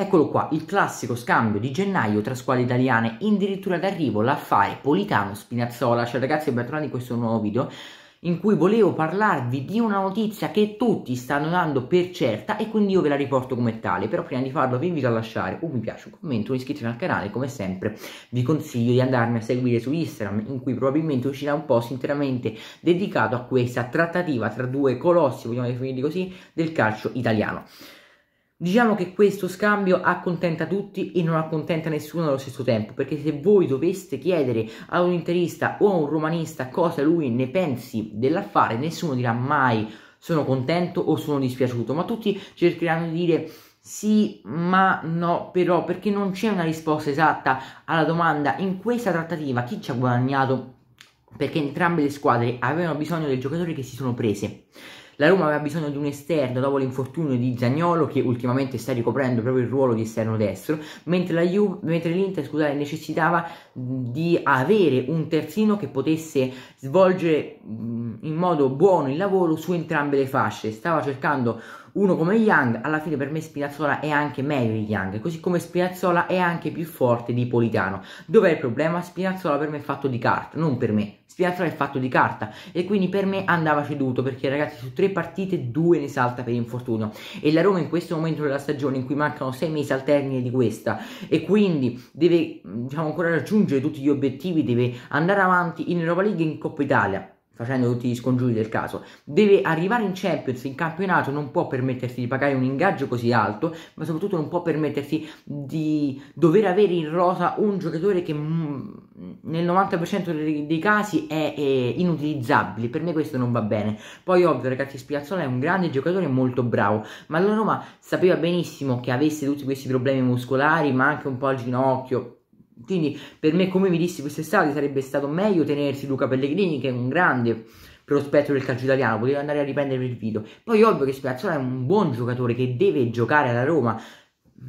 Eccolo qua, il classico scambio di gennaio tra squadre italiane, addirittura d'arrivo l'affare Politano-Spinazzola. Ciao ragazzi e bentornati in questo nuovo video in cui volevo parlarvi di una notizia che tutti stanno dando per certa e quindi io ve la riporto come tale. Però prima di farlo vi invito a lasciare un mi piace, un commento, un'iscrizione al canale. Come sempre vi consiglio di andarmi a seguire su Instagram in cui probabilmente uscirà un post interamente dedicato a questa trattativa tra due colossi, vogliamo definirli così, del calcio italiano. Diciamo che questo scambio accontenta tutti e non accontenta nessuno allo stesso tempo, perché se voi doveste chiedere a un interista o a un romanista cosa lui ne pensi dell'affare, nessuno dirà mai sono contento o sono dispiaciuto, ma tutti cercheranno di dire sì, ma no, però, perché non c'è una risposta esatta alla domanda in questa trattativa chi ci ha guadagnato, perché entrambe le squadre avevano bisogno del giocatore che si sono prese. La Roma aveva bisogno di un esterno dopo l'infortunio di Zagnolo che ultimamente sta ricoprendo proprio il ruolo di esterno destro, mentre, Ju- mentre l'Inter scusate, necessitava di avere un terzino che potesse svolgere in modo buono il lavoro su entrambe le fasce. Stava cercando uno come Young, alla fine per me Spinazzola è anche meglio di Young, così come Spinazzola è anche più forte di Politano. Dov'è il problema? Spinazzola per me è fatto di carta, non per me. Spinazzola è fatto di carta e quindi per me andava ceduto perché ragazzi su tre partite due ne salta per infortunio e la Roma in questo momento della stagione in cui mancano sei mesi al termine di questa e quindi deve diciamo, ancora raggiungere tutti gli obiettivi, deve andare avanti in Europa League e in Coppa Italia facendo tutti gli scongiuri del caso, deve arrivare in Champions, in campionato, non può permettersi di pagare un ingaggio così alto, ma soprattutto non può permettersi di dover avere in rosa un giocatore che mm, nel 90% dei casi è, è, inutilizzabile, per me questo non va bene. Poi ovvio ragazzi, Spiazzola è un grande giocatore e molto bravo, ma la Roma sapeva benissimo che avesse tutti questi problemi muscolari, ma anche un po' al ginocchio, quindi per me, come mi dissi quest'estate, sarebbe stato meglio tenersi Luca Pellegrini, che è un grande prospetto del calcio italiano, poteva andare a riprendere il video. Poi ovvio che Spinazzola è un buon giocatore che deve giocare alla Roma,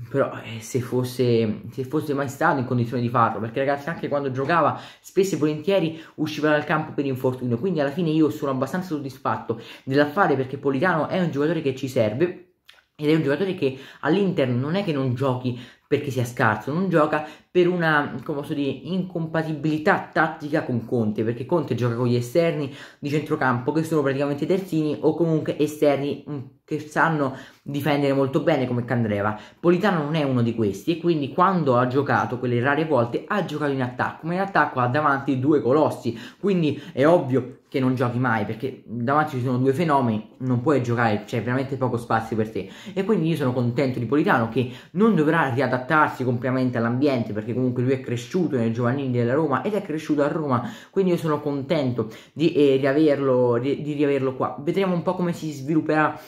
però eh, se, fosse, se, fosse, mai stato in condizione di farlo, perché ragazzi anche quando giocava spesso e volentieri usciva dal campo per infortunio, quindi alla fine io sono abbastanza soddisfatto dell'affare perché Politano è un giocatore che ci serve ed è un giocatore che all'Inter non è che non giochi perché sia scarso, non gioca per una dire, incompatibilità tattica con Conte, perché Conte gioca con gli esterni di centrocampo che sono praticamente terzini o comunque esterni mm, che sanno difendere molto bene come Candreva. Politano non è uno di questi e quindi quando ha giocato quelle rare volte ha giocato in attacco, ma in attacco ha davanti due colossi, quindi è ovvio che non giochi mai perché davanti ci sono due fenomeni, non puoi giocare, c'è veramente poco spazio per te. E quindi io sono contento di Politano che non dovrà riadattarsi completamente all'ambiente perché comunque lui è cresciuto nel giovanili della Roma ed è cresciuto a Roma, quindi io sono contento di, eh, di, averlo, di, di riaverlo qua. Vedremo un po' come si svilupperà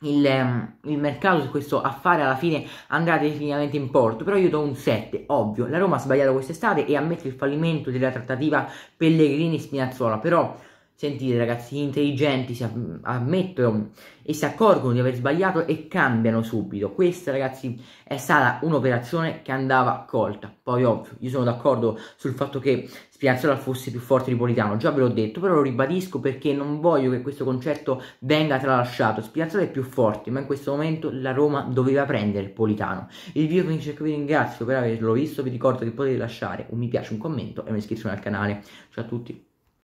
il, ehm, il, mercato su questo affare alla fine andrà definitivamente in porto però io do un 7 ovvio la Roma ha sbagliato quest'estate e ammette il fallimento della trattativa Pellegrini-Spinazzola però Sentite ragazzi, gli intelligenti si ammettono e si accorgono di aver sbagliato e cambiano subito. Questa ragazzi è stata un'operazione che andava colta. Poi ovvio, io sono d'accordo sul fatto che Spinazzola fosse più forte di Politano, già ve l'ho detto, però lo ribadisco perché non voglio che questo concetto venga tralasciato. Spinazzola è più forte, ma in questo momento la Roma doveva prendere Politano. Il video finisce qui, vi ringrazio per averlo visto, vi ricordo che potete lasciare un mi piace, un commento e un'iscrizione al canale. Ciao a tutti.